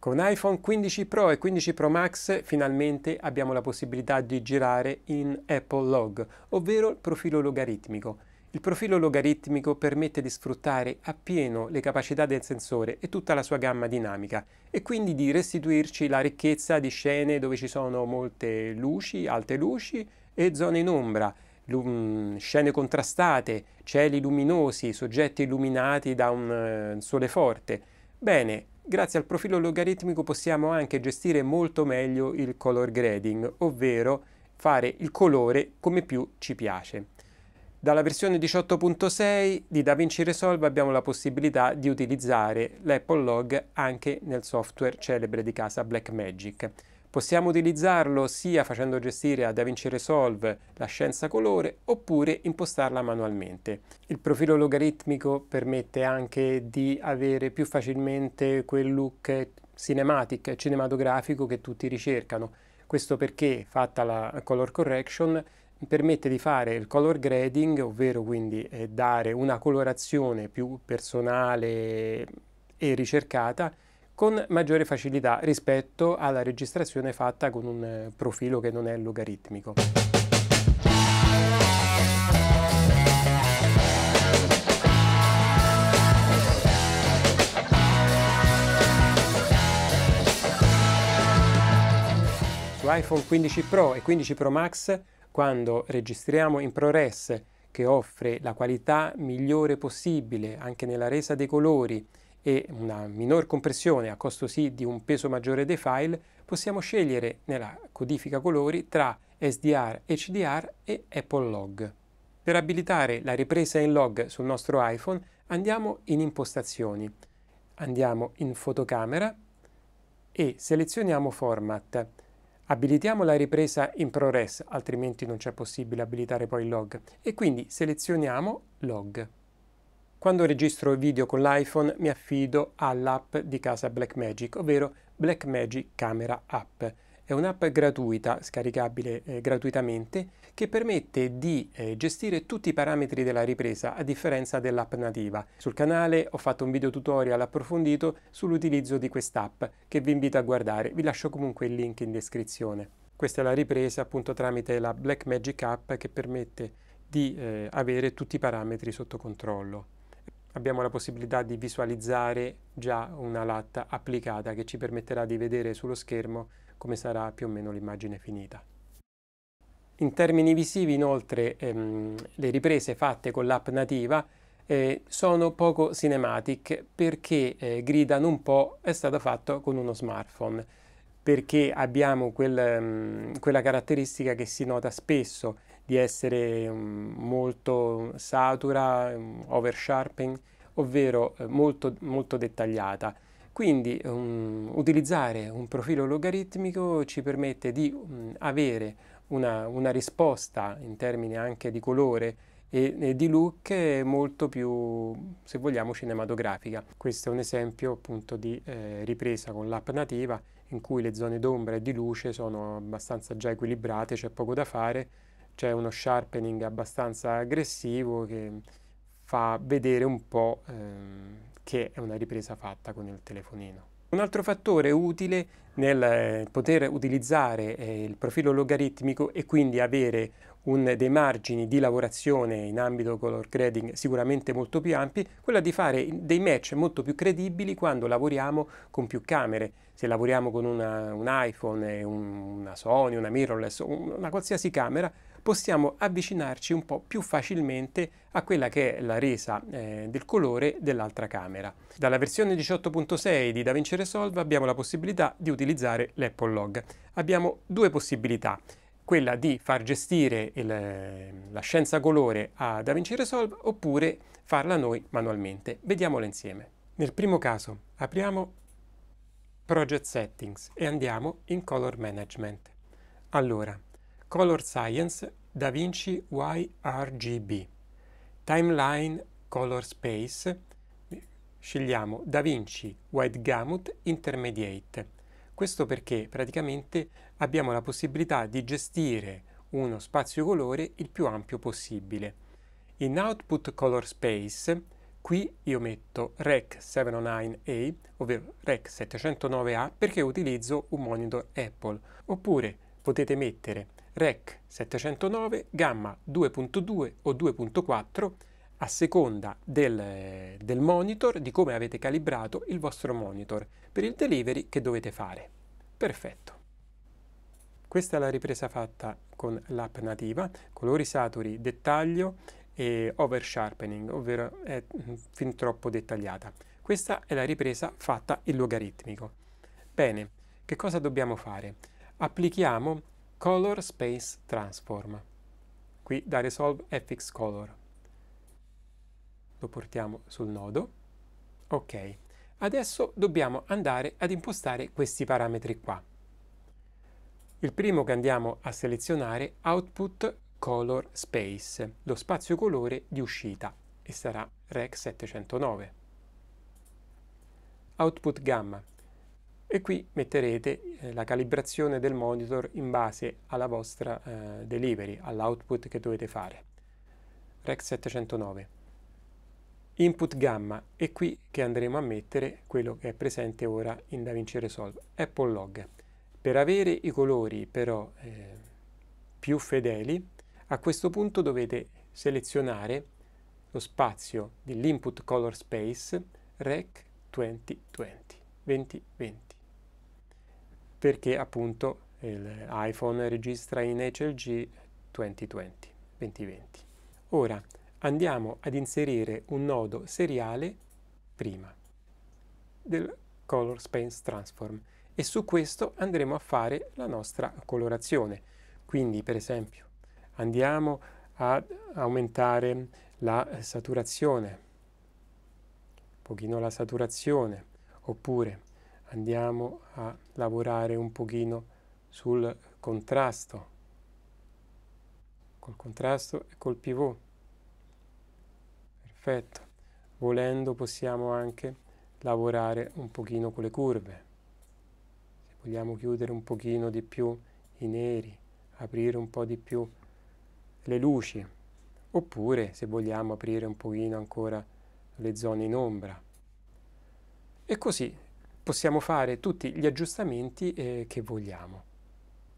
Con iPhone 15 Pro e 15 Pro Max finalmente abbiamo la possibilità di girare in Apple Log, ovvero il profilo logaritmico. Il profilo logaritmico permette di sfruttare appieno le capacità del sensore e tutta la sua gamma dinamica e quindi di restituirci la ricchezza di scene dove ci sono molte luci, alte luci e zone in ombra, scene contrastate, cieli luminosi, soggetti illuminati da un eh, sole forte. Bene, Grazie al profilo logaritmico possiamo anche gestire molto meglio il color grading, ovvero fare il colore come più ci piace. Dalla versione 18.6 di DaVinci Resolve abbiamo la possibilità di utilizzare l'Apple Log anche nel software celebre di casa Blackmagic. Possiamo utilizzarlo sia facendo gestire a DaVinci Resolve la scienza colore oppure impostarla manualmente. Il profilo logaritmico permette anche di avere più facilmente quel look cinematic, cinematografico che tutti ricercano. Questo perché, fatta la color correction, permette di fare il color grading, ovvero quindi eh, dare una colorazione più personale e ricercata con maggiore facilità rispetto alla registrazione fatta con un eh, profilo che non è logaritmico. Su iPhone 15 Pro e 15 Pro Max, quando registriamo in ProRes che offre la qualità migliore possibile anche nella resa dei colori e una minor compressione a costo sì di un peso maggiore dei file, possiamo scegliere nella codifica colori tra SDR, HDR e Apple Log. Per abilitare la ripresa in log sul nostro iPhone andiamo in impostazioni, andiamo in fotocamera e selezioniamo format. Abilitiamo la ripresa in ProRes, altrimenti non c'è possibile abilitare poi il log, e quindi selezioniamo log. Quando registro video con l'iPhone mi affido all'app di casa Blackmagic, ovvero Blackmagic Camera App. È un'app gratuita, scaricabile eh, gratuitamente, che permette di eh, gestire tutti i parametri della ripresa, a differenza dell'app nativa. Sul canale ho fatto un video tutorial approfondito sull'utilizzo di quest'app, che vi invito a guardare. Vi lascio comunque il link in descrizione. Questa è la ripresa appunto tramite la Blackmagic App che permette di eh, avere tutti i parametri sotto controllo abbiamo la possibilità di visualizzare già una latta applicata che ci permetterà di vedere sullo schermo come sarà più o meno l'immagine finita. In termini visivi inoltre ehm, le riprese fatte con l'app nativa eh, sono poco cinematic perché eh, gridano un po' è stato fatto con uno smartphone perché abbiamo quel, ehm, quella caratteristica che si nota spesso di essere mm, molto satura, mm, oversharping, ovvero eh, molto, molto dettagliata. Quindi um, utilizzare un profilo logaritmico ci permette di um, avere una, una, risposta in termini anche di colore e, e, di look molto più, se vogliamo, cinematografica. Questo è un esempio appunto di eh, ripresa con l'app nativa in cui le zone d'ombra e di luce sono abbastanza già equilibrate, c'è poco da fare, c'è uno sharpening abbastanza aggressivo che fa vedere un po' ehm, che è una ripresa fatta con il telefonino. Un altro fattore utile nel eh, poter utilizzare eh, il profilo logaritmico e quindi avere un, dei margini di lavorazione in ambito color grading sicuramente molto più ampi, quello di fare dei match molto più credibili quando lavoriamo con più camere. Se lavoriamo con una, un iPhone, eh, una Sony, una mirrorless, una qualsiasi camera, possiamo avvicinarci un po' più facilmente a quella che è la resa eh, del colore dell'altra camera. Dalla versione 18.6 di DaVinci Resolve abbiamo la possibilità di utilizzare l'Apple Log. Abbiamo due possibilità quella di far gestire il, eh, la scienza colore a DaVinci Resolve oppure farla noi manualmente. Vediamola insieme. Nel primo caso apriamo Project Settings e andiamo in Color Management. Allora, Color Science DaVinci YRGB, Timeline Color Space, scegliamo DaVinci Wide Gamut Intermediate. Questo perché praticamente abbiamo la possibilità di gestire uno spazio colore il più ampio possibile. In Output Color Space, qui io metto Rec 709A, ovvero Rec 709A, perché utilizzo un monitor Apple. Oppure potete mettere REC 709 gamma 2.2 o 2.4 a seconda del, del monitor, di come avete calibrato il vostro monitor per il delivery che dovete fare. Perfetto. Questa è la ripresa fatta con l'app nativa, colori saturi, dettaglio e over sharpening, ovvero è mm, fin troppo dettagliata. Questa è la ripresa fatta in logaritmico. Bene, che cosa dobbiamo fare? Applichiamo Color Space Transform. Qui da Resolve FX Color. Lo portiamo sul nodo. Ok. Adesso dobbiamo andare ad impostare questi parametri qua. Il primo che andiamo a selezionare è Output Color Space, lo spazio colore di uscita, e sarà Rec 709. Output Gamma, e qui metterete eh, la calibrazione del monitor in base alla vostra eh, delivery, all'output che dovete fare. Rec 709. Input gamma è qui che andremo a mettere quello che è presente ora in DaVinci Resolve, Apple Log. Per avere i colori però eh, più fedeli, a questo punto dovete selezionare lo spazio dell'input color space rec 2020 2020 perché appunto l'iPhone registra in HLG 2020, 2020. Ora andiamo ad inserire un nodo seriale prima del Color Space Transform e su questo andremo a fare la nostra colorazione. Quindi per esempio andiamo ad aumentare la saturazione, un pochino la saturazione, oppure andiamo a lavorare un pochino sul contrasto, col contrasto e col pivot. Perfetto. Volendo possiamo anche lavorare un pochino con le curve. Se vogliamo chiudere un pochino di più i neri, aprire un po' di più le luci, oppure se vogliamo aprire un pochino ancora le zone in ombra. E così possiamo fare tutti gli aggiustamenti eh, che vogliamo.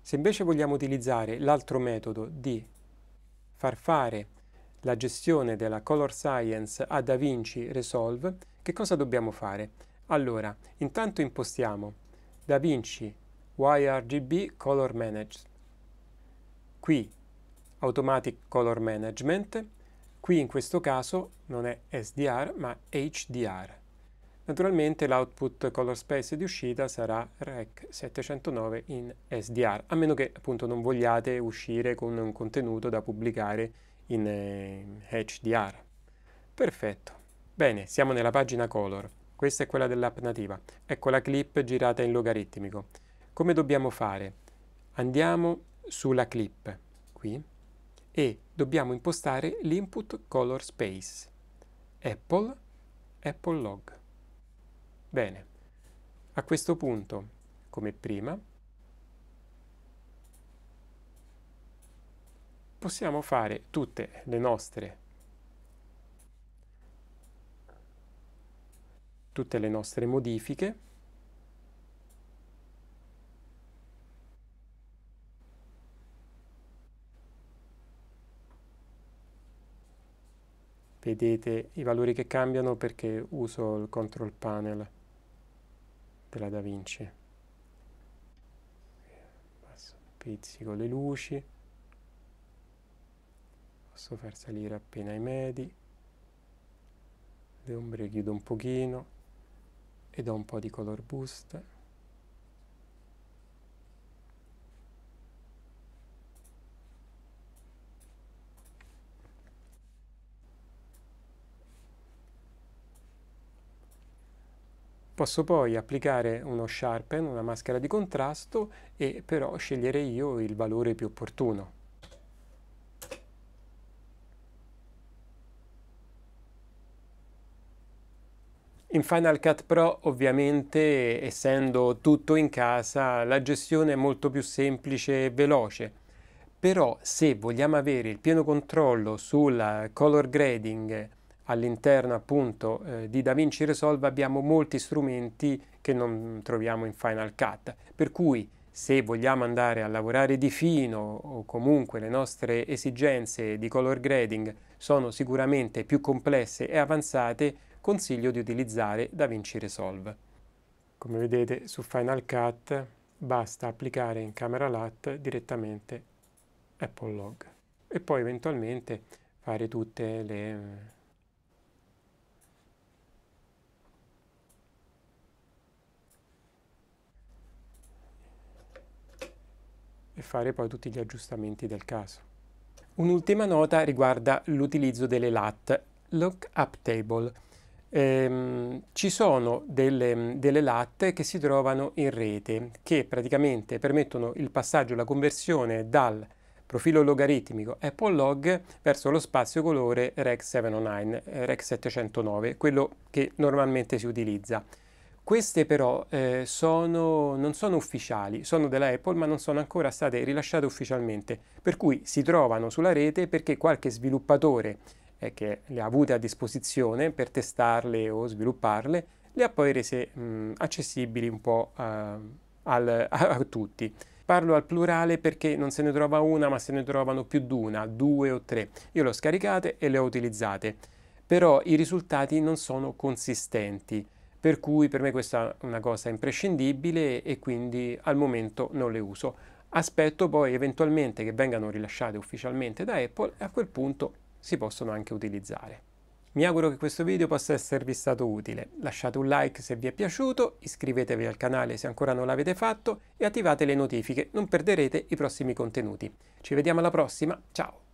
Se invece vogliamo utilizzare l'altro metodo di far fare la gestione della Color Science a DaVinci Resolve, che cosa dobbiamo fare? Allora, intanto impostiamo DaVinci YRGB Color Manage. Qui Automatic Color Management, qui in questo caso non è SDR ma HDR. Naturalmente l'output color space di uscita sarà REC 709 in SDR, a meno che appunto non vogliate uscire con un contenuto da pubblicare in eh, HDR. Perfetto. Bene, siamo nella pagina color. Questa è quella dell'app nativa. Ecco la clip girata in logaritmico. Come dobbiamo fare? Andiamo sulla clip, qui, e dobbiamo impostare l'input color space. Apple, Apple log. Bene, a questo punto, come prima, possiamo fare tutte le nostre tutte le nostre modifiche vedete i valori che cambiano perché uso il control panel della Da Vinci pizzico le luci posso far salire appena i medi le ombre chiudo un pochino e do un po' di color boost Posso poi applicare uno sharpen, una maschera di contrasto e però scegliere io il valore più opportuno. In Final Cut Pro ovviamente essendo tutto in casa la gestione è molto più semplice e veloce però se vogliamo avere il pieno controllo sul color grading all'interno appunto eh, di DaVinci Resolve abbiamo molti strumenti che non troviamo in Final Cut, per cui se vogliamo andare a lavorare di fino o comunque le nostre esigenze di color grading sono sicuramente più complesse e avanzate, consiglio di utilizzare DaVinci Resolve. Come vedete su Final Cut basta applicare in Camera LAT direttamente Apple Log e poi eventualmente fare tutte le e fare poi tutti gli aggiustamenti del caso. Un'ultima nota riguarda l'utilizzo delle LAT, Lookup Table. Ehm, ci sono delle, delle LAT che si trovano in rete che praticamente permettono il passaggio, la conversione dal profilo logaritmico Apple Log verso lo spazio colore REC 709, eh, REC 709, quello che normalmente si utilizza. Queste però eh, sono, non sono ufficiali, sono della Apple ma non sono ancora state rilasciate ufficialmente, per cui si trovano sulla rete perché qualche sviluppatore eh, che le ha avute a disposizione per testarle o svilupparle le ha poi rese mh, accessibili un po' a, eh, al, a, a tutti. Parlo al plurale perché non se ne trova una ma se ne trovano più di una, due o tre. Io le ho scaricate e le ho utilizzate, però i risultati non sono consistenti per cui per me questa è una cosa imprescindibile e quindi al momento non le uso. Aspetto poi eventualmente che vengano rilasciate ufficialmente da Apple e a quel punto si possono anche utilizzare. Mi auguro che questo video possa esservi stato utile. Lasciate un like se vi è piaciuto, iscrivetevi al canale se ancora non l'avete fatto e attivate le notifiche, non perderete i prossimi contenuti. Ci vediamo alla prossima, ciao!